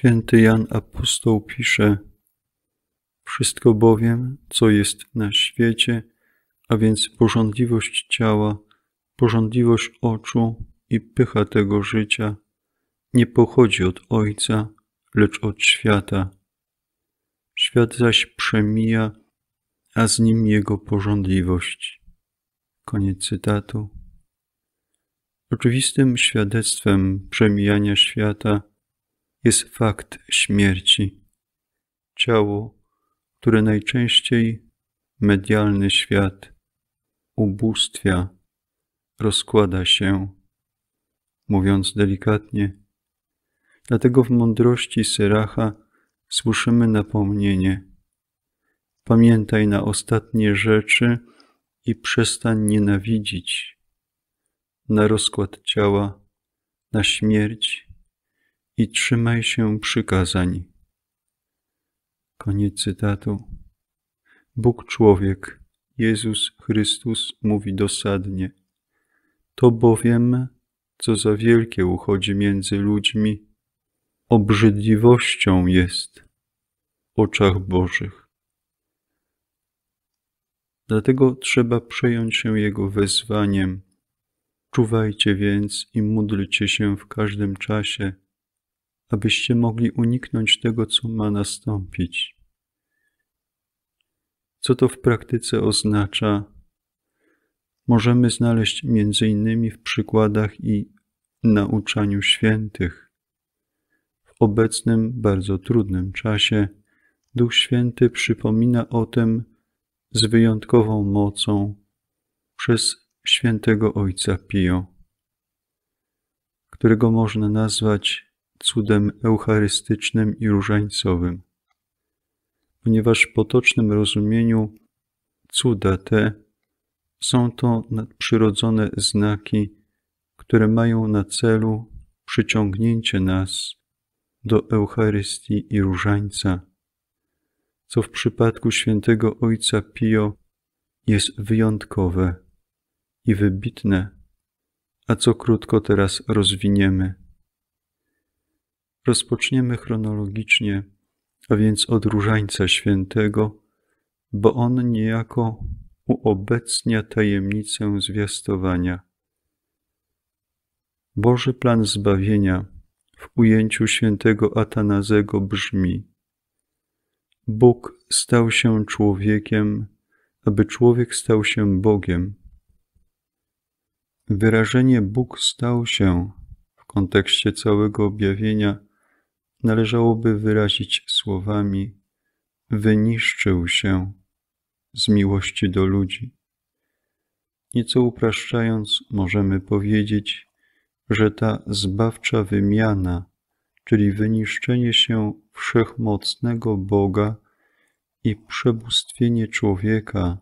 Święty Jan Apostoł pisze: Wszystko bowiem, co jest na świecie, a więc porządliwość ciała, porządliwość oczu i pycha tego życia, nie pochodzi od Ojca, lecz od świata. Świat zaś przemija, a z nim jego porządliwość. Koniec cytatu. Oczywistym świadectwem przemijania świata jest fakt śmierci. Ciało, które najczęściej medialny świat ubóstwia, rozkłada się, mówiąc delikatnie. Dlatego w mądrości Syracha słyszymy napomnienie: Pamiętaj na ostatnie rzeczy i przestań nienawidzić, na rozkład ciała, na śmierć i trzymaj się przykazań. Koniec cytatu. Bóg człowiek, Jezus Chrystus mówi dosadnie. To bowiem, co za wielkie uchodzi między ludźmi, obrzydliwością jest w oczach Bożych. Dlatego trzeba przejąć się Jego wezwaniem. Czuwajcie więc i módlcie się w każdym czasie, abyście mogli uniknąć tego, co ma nastąpić. Co to w praktyce oznacza? Możemy znaleźć między innymi w przykładach i nauczaniu świętych. W obecnym, bardzo trudnym czasie Duch Święty przypomina o tym z wyjątkową mocą przez świętego Ojca Pio, którego można nazwać cudem eucharystycznym i różańcowym. Ponieważ w potocznym rozumieniu cuda te są to nadprzyrodzone znaki, które mają na celu przyciągnięcie nas do Eucharystii i różańca, co w przypadku świętego Ojca Pio jest wyjątkowe i wybitne, a co krótko teraz rozwiniemy. Rozpoczniemy chronologicznie, a więc od Różańca Świętego, bo on niejako uobecnia tajemnicę zwiastowania. Boży plan zbawienia w ujęciu świętego Atanazego brzmi: Bóg stał się człowiekiem, aby człowiek stał się Bogiem. Wyrażenie Bóg stał się w kontekście całego objawienia należałoby wyrazić słowami: Wyniszczył się z miłości do ludzi. Nieco upraszczając, możemy powiedzieć, że ta zbawcza wymiana, czyli wyniszczenie się wszechmocnego Boga i przebóstwienie człowieka,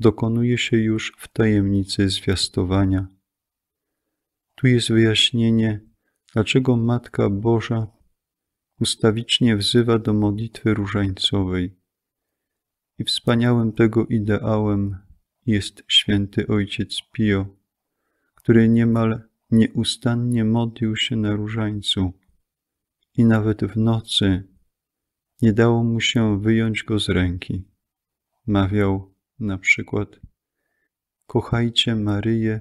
dokonuje się już w tajemnicy zwiastowania. Tu jest wyjaśnienie, dlaczego Matka Boża ustawicznie wzywa do modlitwy różańcowej. I wspaniałym tego ideałem jest święty ojciec Pio, który niemal nieustannie modlił się na różańcu i nawet w nocy nie dało mu się wyjąć go z ręki. Mawiał na przykład: Kochajcie Maryję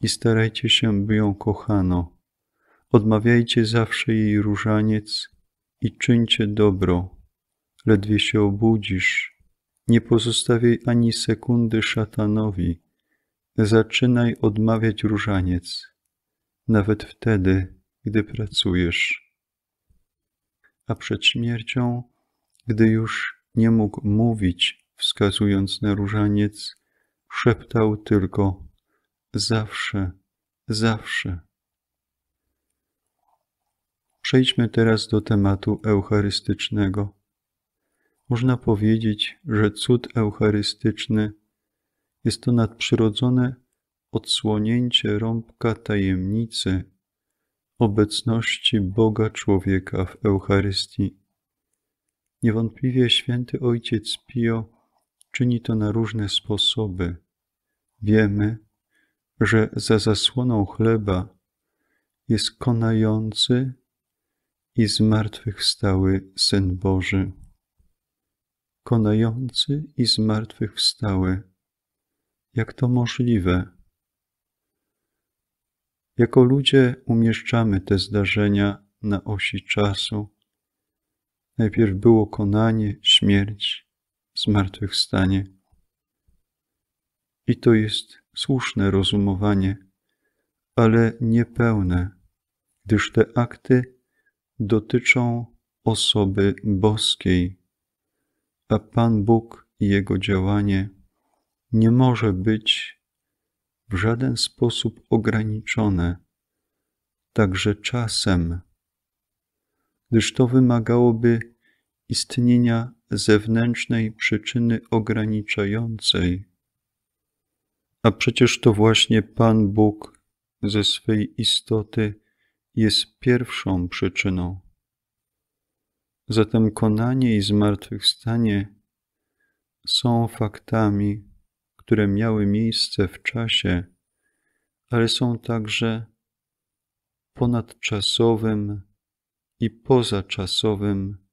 i starajcie się, by ją kochano. Odmawiajcie zawsze jej różaniec i czyńcie dobro. Ledwie się obudzisz, nie pozostawiaj ani sekundy szatanowi. Zaczynaj odmawiać różaniec, nawet wtedy, gdy pracujesz. A przed śmiercią, gdy już nie mógł mówić, wskazując na różaniec, szeptał tylko: Zawsze, zawsze. Przejdźmy teraz do tematu eucharystycznego. Można powiedzieć, że cud eucharystyczny jest to nadprzyrodzone odsłonięcie rąbka tajemnicy obecności Boga człowieka w Eucharystii. Niewątpliwie święty ojciec Pio czyni to na różne sposoby. Wiemy, że za zasłoną chleba jest konający i zmartwychwstały Syn Boży, konający i zmartwychwstały. Jak to możliwe? Jako ludzie umieszczamy te zdarzenia na osi czasu. Najpierw było konanie, śmierć, zmartwychwstanie. I to jest słuszne rozumowanie, ale niepełne, gdyż te akty dotyczą osoby boskiej, a Pan Bóg i Jego działanie nie może być w żaden sposób ograniczone, także czasem, gdyż to wymagałoby istnienia zewnętrznej przyczyny ograniczającej. A przecież to właśnie Pan Bóg ze swej istoty jest pierwszą przyczyną. Zatem konanie i zmartwychwstanie są faktami, które miały miejsce w czasie, ale są także ponadczasowym i pozaczasowym,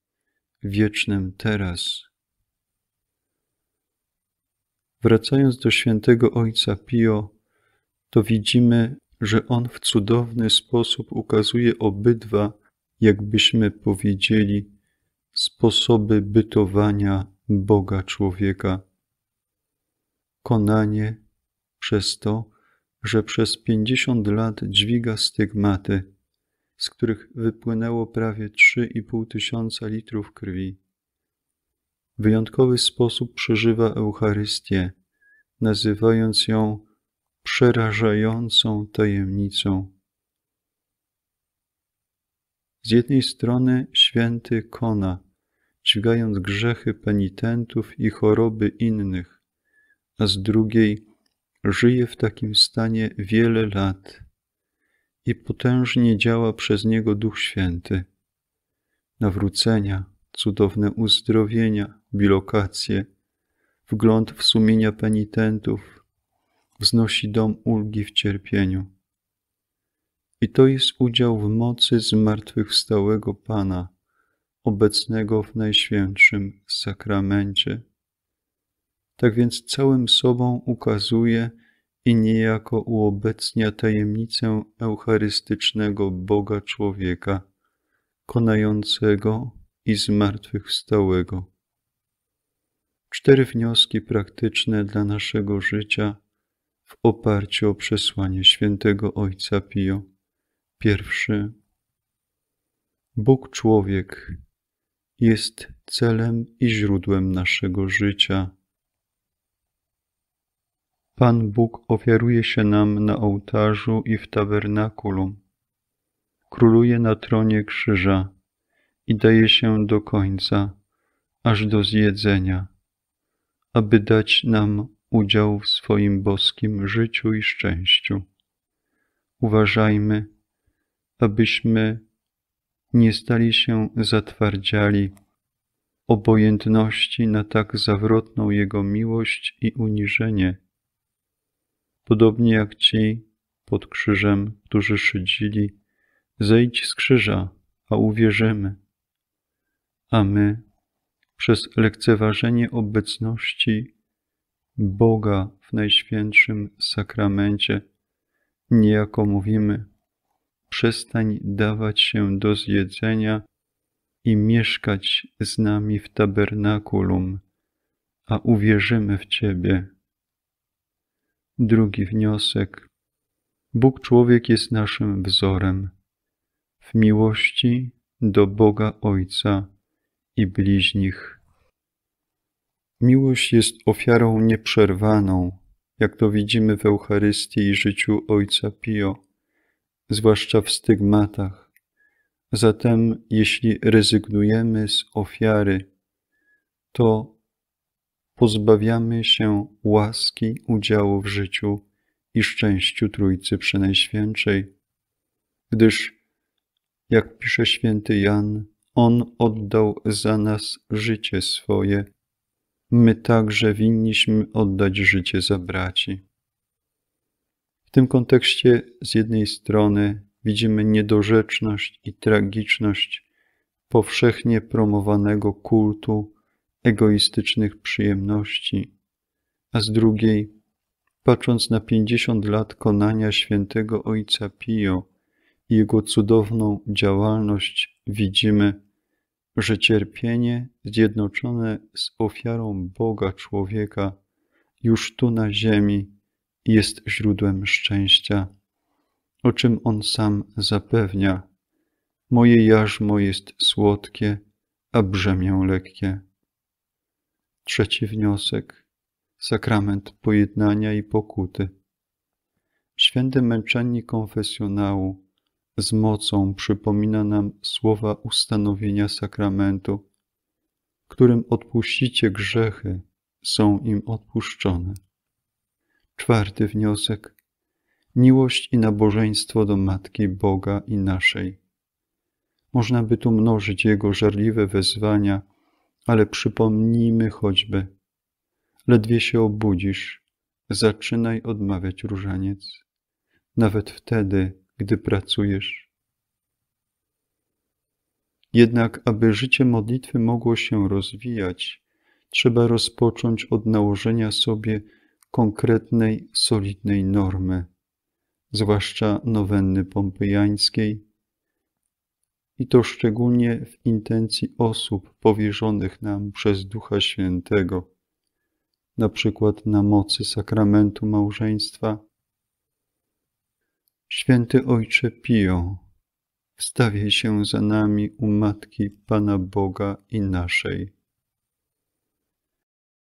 wiecznym teraz. Wracając do świętego ojca Pio, to widzimy, że on w cudowny sposób ukazuje obydwa, jakbyśmy powiedzieli, sposoby bytowania Boga człowieka. Konanie przez to, że przez pięćdziesiąt lat dźwiga stygmaty, z których wypłynęło prawie trzy i pół tysiąca litrów krwi. W wyjątkowy sposób przeżywa Eucharystię, nazywając ją przerażającą tajemnicą. Z jednej strony święty kona, dźwigając grzechy penitentów i choroby innych, a z drugiej żyje w takim stanie wiele lat i potężnie działa przez niego Duch Święty. Nawrócenia, cudowne uzdrowienia, bilokacje, wgląd w sumienia penitentów, wznosi dom ulgi w cierpieniu. I to jest udział w mocy zmartwychwstałego Pana, obecnego w Najświętszym Sakramencie. Tak więc całym sobą ukazuje i niejako uobecnia tajemnicę eucharystycznego Boga człowieka, konającego i zmartwychwstałego. Cztery wnioski praktyczne dla naszego życia – w oparciu o przesłanie świętego ojca Pio. Pierwszy. Bóg człowiek jest celem i źródłem naszego życia. Pan Bóg ofiaruje się nam na ołtarzu i w tabernakulum. Króluje na tronie krzyża i daje się do końca, aż do zjedzenia, aby dać nam udział w swoim boskim życiu i szczęściu. Uważajmy, abyśmy nie stali się zatwardziali obojętności na tak zawrotną Jego miłość i uniżenie, podobnie jak ci pod krzyżem, którzy szydzili, zejdź z krzyża, a uwierzymy. A my, przez lekceważenie obecności Boga w Najświętszym Sakramencie, niejako mówimy: przestań dawać się do zjedzenia i mieszkać z nami w tabernakulum, a uwierzymy w Ciebie. Drugi wniosek. Bóg człowiek jest naszym wzorem w miłości do Boga Ojca i bliźnich. Miłość jest ofiarą nieprzerwaną, jak to widzimy w Eucharystii i życiu Ojca Pio, zwłaszcza w stygmatach. Zatem, jeśli rezygnujemy z ofiary, to pozbawiamy się łaski udziału w życiu i szczęściu Trójcy Przenajświętszej, gdyż, jak pisze święty Jan, On oddał za nas życie swoje my także winniśmy oddać życie za braci. W tym kontekście z jednej strony widzimy niedorzeczność i tragiczność powszechnie promowanego kultu egoistycznych przyjemności, a z drugiej, patrząc na pięćdziesiąt lat konania świętego ojca Pio i jego cudowną działalność, widzimy, że cierpienie zjednoczone z ofiarą Boga człowieka już tu na ziemi jest źródłem szczęścia, o czym on sam zapewnia. Moje jarzmo jest słodkie, a brzemię lekkie. Trzeci wniosek sakrament pojednania i pokuty. Święty męczennik konfesjonału z mocą przypomina nam słowa ustanowienia sakramentu, którym odpuścicie grzechy, są im odpuszczone. Czwarty wniosek. Miłość i nabożeństwo do Matki Boga i naszej. Można by tu mnożyć jego żarliwe wezwania, ale przypomnijmy choćby. Ledwie się obudzisz, zaczynaj odmawiać różaniec. Nawet wtedy gdy pracujesz. Jednak, aby życie modlitwy mogło się rozwijać, trzeba rozpocząć od nałożenia sobie konkretnej, solidnej normy, zwłaszcza nowenny pompejańskiej, i to szczególnie w intencji osób powierzonych nam przez Ducha Świętego, na przykład na mocy sakramentu małżeństwa Święty Ojcze Pio, wstawiaj się za nami u Matki Pana Boga i naszej.